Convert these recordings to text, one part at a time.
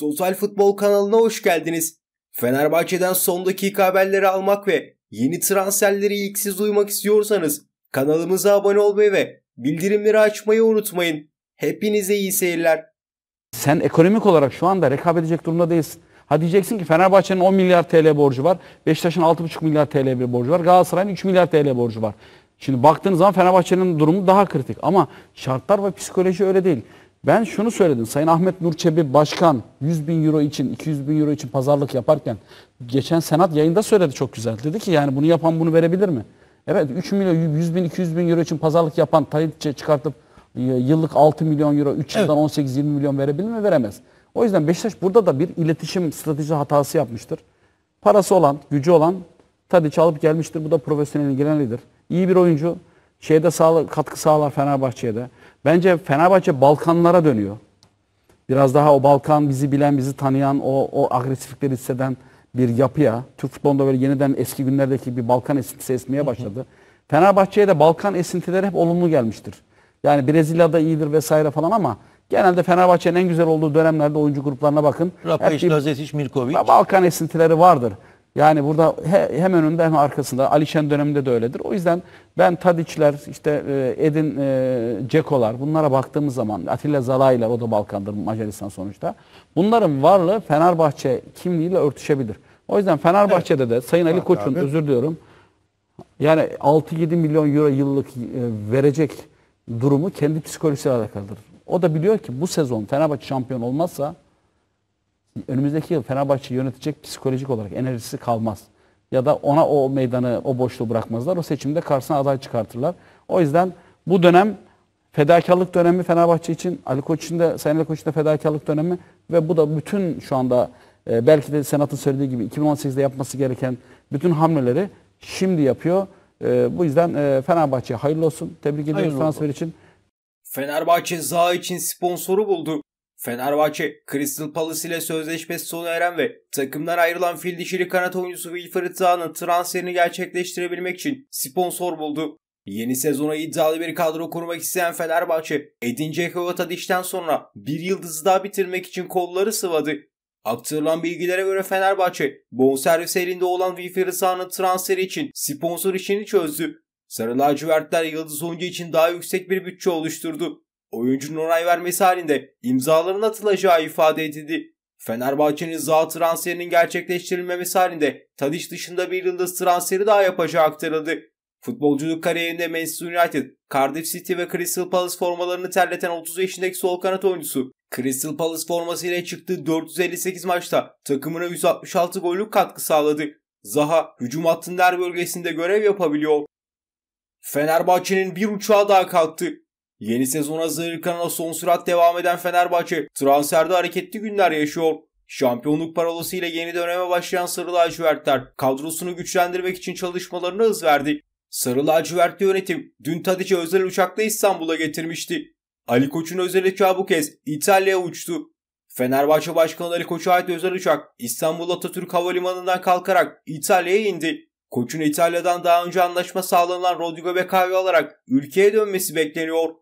Total Futbol kanalına hoş geldiniz. Fenerbahçe'den son dakika haberleri almak ve yeni transferleri ilk siz duymak istiyorsanız kanalımıza abone olmayı ve bildirimleri açmayı unutmayın. Hepinize iyi seyirler. Sen ekonomik olarak şu anda rekabet edecek durumda değilsin. Ha diyeceksin ki Fenerbahçe'nin 10 milyar TL borcu var. Beşiktaş'ın 6,5 milyar TL bir borcu var. Galatasaray'ın 3 milyar TL borcu var. Şimdi baktığınız zaman Fenerbahçe'nin durumu daha kritik. Ama şartlar ve psikoloji öyle değil. Ben şunu söyledim. Sayın Ahmet Nurçebi Başkan 100 bin euro için, 200 bin euro için pazarlık yaparken geçen Senat yayında söyledi çok güzel. Dedi ki yani bunu yapan bunu verebilir mi? Evet 3 milyon, 100 bin, 200 bin euro için pazarlık yapan Talitçe çıkartıp e, yıllık 6 milyon euro, 3 yıldan evet. 18-20 milyon verebilir mi? Veremez. O yüzden Beşiktaş burada da bir iletişim strateji hatası yapmıştır. Parası olan, gücü olan Tadiç alıp gelmiştir. Bu da profesyonel ilgilenidir. İyi bir oyuncu şeyde sağla, katkı sağlar Fenerbahçe'ye de. Bence Fenerbahçe Balkanlara dönüyor. Biraz daha o Balkan bizi bilen, bizi tanıyan, o, o agresiflikleri hisseden bir yapıya. Türk futbolunda böyle yeniden eski günlerdeki bir Balkan esintisi esmeye başladı. Fenerbahçe'ye de Balkan esintileri hep olumlu gelmiştir. Yani Brezilya'da iyidir vesaire falan ama genelde Fenerbahçe'nin en güzel olduğu dönemlerde oyuncu gruplarına bakın. Rapayiş, bir, Lazetic, Milkovic. Balkan esintileri vardır. Yani burada he, hem önünde hem arkasında. Alişen döneminde de öyledir. O yüzden ben Tadiçler, işte e, Edin e, Cekolar bunlara baktığımız zaman Atilla Zalaylar o da Balkan'dır Macaristan sonuçta. Bunların varlığı Fenerbahçe kimliğiyle örtüşebilir. O yüzden Fenerbahçe'de de Sayın Ali Koç'un abi. özür diliyorum. Yani 6-7 milyon euro yıllık e, verecek durumu kendi psikolojisiyle alakalıdır. O da biliyor ki bu sezon Fenerbahçe şampiyon olmazsa önümüzdeki yıl Fenerbahçe yönetecek psikolojik olarak enerjisi kalmaz. Ya da ona o meydanı, o boşluğu bırakmazlar. O seçimde karşısına aday çıkartırlar. O yüzden bu dönem fedakarlık dönemi Fenerbahçe için, Ali Koç da de, Sayın Ali Koç için fedakarlık dönemi ve bu da bütün şu anda e, belki de Senat'ın söylediği gibi 2018'de yapması gereken bütün hamleleri şimdi yapıyor. E, bu yüzden e, Fenerbahçe hayırlı olsun. Tebrik ediyoruz transfer için. Fenerbahçe Zaha için sponsoru buldu. Fenerbahçe, Crystal Palace ile sözleşmesi sona eren ve takımdan ayrılan fil dişili kanat oyuncusu Wilfried Zaha'nın transferini gerçekleştirebilmek için sponsor buldu. Yeni sezona iddialı bir kadro kurmak isteyen Fenerbahçe, Edin Dzeko dişten sonra bir yıldızı daha bitirmek için kolları sıvadı. Aktarılan bilgilere göre Fenerbahçe, bonservis elinde olan Wilfried Zaha'nın transferi için sponsor işini çözdü. Sarı lacivertler yıldız oyuncu için daha yüksek bir bütçe oluşturdu. Oyuncunun onay vermesi halinde imzaların atılacağı ifade edildi. Fenerbahçe'nin Zaha transferinin gerçekleştirilmemesi halinde Tadiş dışında bir yıldız transferi daha yapacağı aktarıldı. Futbolculuk kariyerinde Manchester United, Cardiff City ve Crystal Palace formalarını terleten 30 yaşındaki sol kanat oyuncusu Crystal Palace formasıyla çıktığı 458 maçta takımına 166 gollük katkı sağladı. Zaha hücum hattının her bölgesinde görev yapabiliyor. Fenerbahçe'nin bir uçağı daha kalktı. Yeni sezon hazırlıklarına son sürat devam eden Fenerbahçe transferde hareketli günler yaşıyor. Şampiyonluk parolası ile yeni döneme başlayan Sarı Lacivertler kadrosunu güçlendirmek için çalışmalarına hız verdi. Sarı lacivertli yönetim dün tadici özel uçakla İstanbul'a getirmişti. Ali Koç'un özel uçağı bu kez İtalya'ya uçtu. Fenerbahçe Başkanı Ali Koç'a ait özel uçak İstanbul Atatürk Havalimanı'ndan kalkarak İtalya'ya indi. Koç'un İtalya'dan daha önce anlaşma sağlanan Rodrigo Beccari'yi alarak ülkeye dönmesi bekleniyor.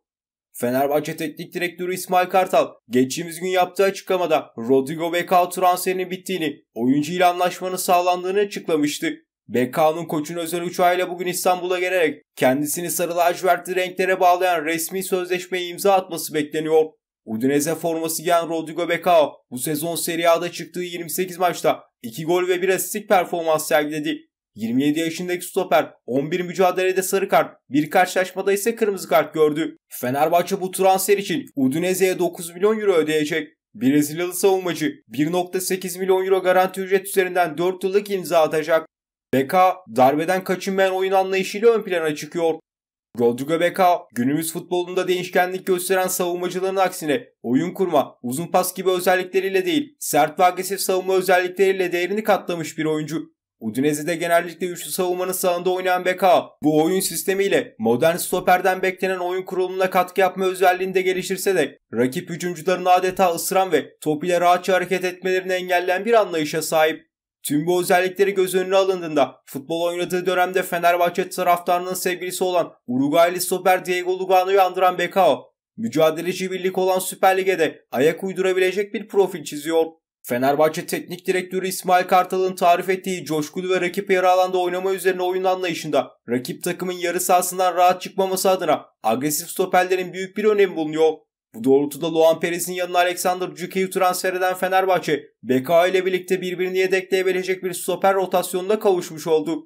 Fenerbahçe Teknik Direktörü İsmail Kartal geçtiğimiz gün yaptığı açıklamada Rodrigo Becao transferinin bittiğini, oyuncu ile anlaşmanın sağlandığını açıklamıştı. Becao'nun koçun özel uçağıyla bugün İstanbul'a gelerek kendisini sarı lacivertli renklere bağlayan resmi sözleşmeye imza atması bekleniyor. Udinese forması giyen Rodrigo Becao bu sezon Serie A'da çıktığı 28 maçta 2 gol ve 1 asistlik performans sergiledi. 27 yaşındaki stoper 11 mücadelede sarı kart, bir karşılaşmada ise kırmızı kart gördü. Fenerbahçe bu transfer için Udinese'ye 9 milyon euro ödeyecek. Brezilyalı savunmacı 1.8 milyon euro garanti ücret üzerinden 4 yıllık imza atacak. Beka darbeden kaçınmayan oyun anlayışıyla ön plana çıkıyor. Rodrigo Beka günümüz futbolunda değişkenlik gösteren savunmacıların aksine oyun kurma, uzun pas gibi özellikleriyle değil sert ve agresif savunma özellikleriyle değerini katlamış bir oyuncu. Udinese'de genellikle üçlü savunmanın sağında oynayan Beka bu oyun sistemiyle modern stoperden beklenen oyun kurulumuna katkı yapma özelliğinde de geliştirse de rakip hücumcuların adeta ısıran ve top ile rahatça hareket etmelerini engelleyen bir anlayışa sahip. Tüm bu özellikleri göz önüne alındığında futbol oynadığı dönemde Fenerbahçe taraftarının sevgilisi olan Uruguaylı stoper Diego Lugano'yu andıran Bekao, mücadeleci birlik olan Süper Lig'e de ayak uydurabilecek bir profil çiziyor. Fenerbahçe Teknik Direktörü İsmail Kartal'ın tarif ettiği coşkulu ve rakip yarı alanda oynama üzerine oyun anlayışında rakip takımın yarı sahasından rahat çıkmaması adına agresif stoperlerin büyük bir önemi bulunuyor. Bu doğrultuda Luan Perez'in yanına Alexander Cükey'i transfer eden Fenerbahçe, BK ile birlikte birbirini yedekleyebilecek bir stoper rotasyonuna kavuşmuş oldu.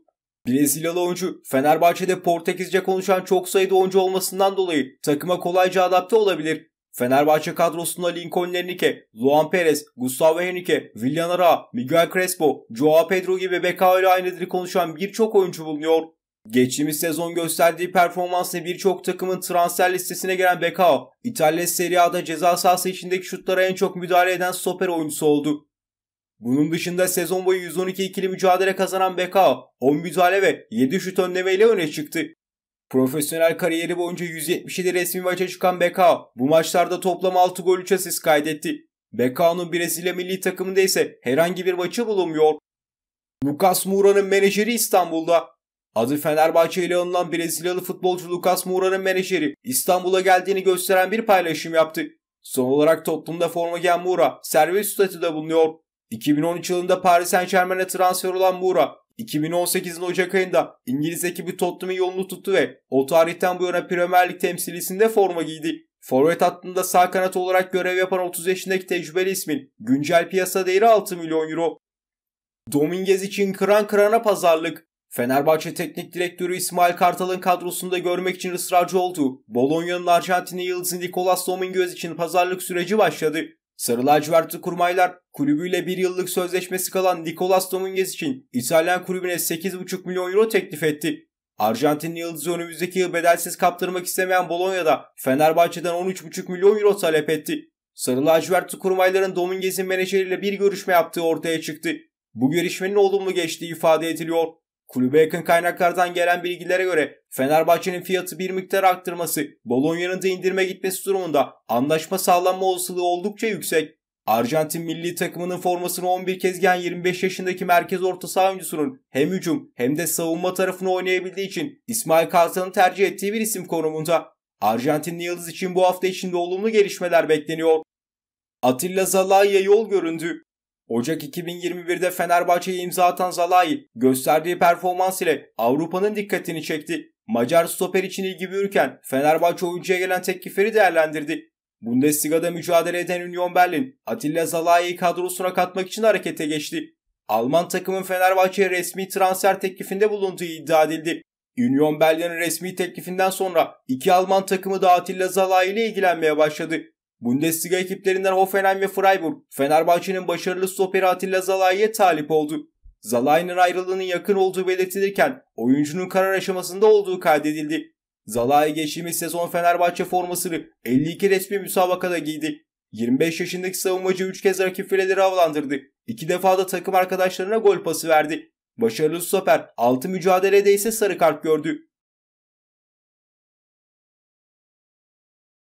Brezilyalı oyuncu Fenerbahçe'de Portekizce konuşan çok sayıda oyuncu olmasından dolayı takıma kolayca adapte olabilir Fenerbahçe kadrosunda Lincoln Enrique, Luan Perez, Gustavo Henrique, Willian Ara, Miguel Crespo, Joao Pedro gibi beka ile aynı dili konuşan birçok oyuncu bulunuyor. Geçtiğimiz sezon gösterdiği performansla birçok takımın transfer listesine gelen Bekao, İtalya Serie A'da ceza sahası içindeki şutlara en çok müdahale eden stoper oyuncusu oldu. Bunun dışında sezon boyu 112 ikili mücadele kazanan Bekao, 10 müdahale ve 7 şut önlemeyle öne çıktı. Profesyonel kariyeri boyunca 177 resmi maça çıkan Bekao bu maçlarda toplam 6 gol 3 asist kaydetti. Bekao'nun Brezilya milli takımında ise herhangi bir maçı bulunmuyor. Lucas Moura'nın menajeri İstanbul'da. Adı Fenerbahçe ile anılan Brezilyalı futbolcu Lucas Moura'nın menajeri İstanbul'a geldiğini gösteren bir paylaşım yaptı. Son olarak toplumda forma giyen Moura servis statüde bulunuyor. 2013 yılında Paris Saint Germain'e transfer olan Moura 2018'in Ocak ayında İngiliz ekibi Tottenham'ın yolunu tuttu ve o tarihten bu yana Premier Lig temsilisinde forma giydi. Forvet hattında sağ kanat olarak görev yapan 30 yaşındaki tecrübeli ismin güncel piyasa değeri 6 milyon euro. Dominguez için kıran kırana pazarlık. Fenerbahçe Teknik Direktörü İsmail Kartal'ın kadrosunda görmek için ısrarcı olduğu Bologna'nın Arjantinli yıldızı Nicolas Dominguez için pazarlık süreci başladı. Sarı lacivertli kurmaylar kulübüyle bir yıllık sözleşmesi kalan Nicolas Dominguez için İtalyan kulübüne 8,5 milyon euro teklif etti. Arjantinli yıldızı önümüzdeki yıl bedelsiz kaptırmak istemeyen Bolonya'da Fenerbahçe'den 13,5 milyon euro talep etti. Sarı lacivertli kurmayların Dominguez'in menajeriyle bir görüşme yaptığı ortaya çıktı. Bu görüşmenin olumlu geçtiği ifade ediliyor. Kulübe yakın kaynaklardan gelen bilgilere göre Fenerbahçe'nin fiyatı bir miktar arttırması, Bolonya'nın da indirme gitmesi durumunda anlaşma sağlanma olasılığı oldukça yüksek. Arjantin milli takımının formasını 11 kez giyen 25 yaşındaki merkez orta saha oyuncusunun hem hücum hem de savunma tarafını oynayabildiği için İsmail Kartal'ın tercih ettiği bir isim konumunda. Arjantinli yıldız için bu hafta içinde olumlu gelişmeler bekleniyor. Atilla Zalai'ye yol göründü. Ocak 2021'de Fenerbahçe'ye imza atan Zalai gösterdiği performans ile Avrupa'nın dikkatini çekti. Macar stoper için ilgi büyürken Fenerbahçe oyuncuya gelen teklifleri değerlendirdi. Bundesliga'da mücadele eden Union Berlin, Atilla Zalai'yi kadrosuna katmak için harekete geçti. Alman takımın Fenerbahçe'ye resmi transfer teklifinde bulunduğu iddia edildi. Union Berlin'in resmi teklifinden sonra iki Alman takımı da Atilla Zalai ile ilgilenmeye başladı. Bundesliga ekiplerinden Hoffenheim ve Freiburg, Fenerbahçe'nin başarılı stoperi Atilla Zalai'ye talip oldu. Zalai'nin ayrılığının yakın olduğu belirtilirken oyuncunun karar aşamasında olduğu kaydedildi. Zalai geçtiğimiz sezon Fenerbahçe formasını 52 resmi müsabakada giydi. 25 yaşındaki savunmacı 3 kez rakip fileleri avlandırdı. 2 defa da takım arkadaşlarına gol pası verdi. Başarılı stoper 6 mücadelede ise sarı kart gördü.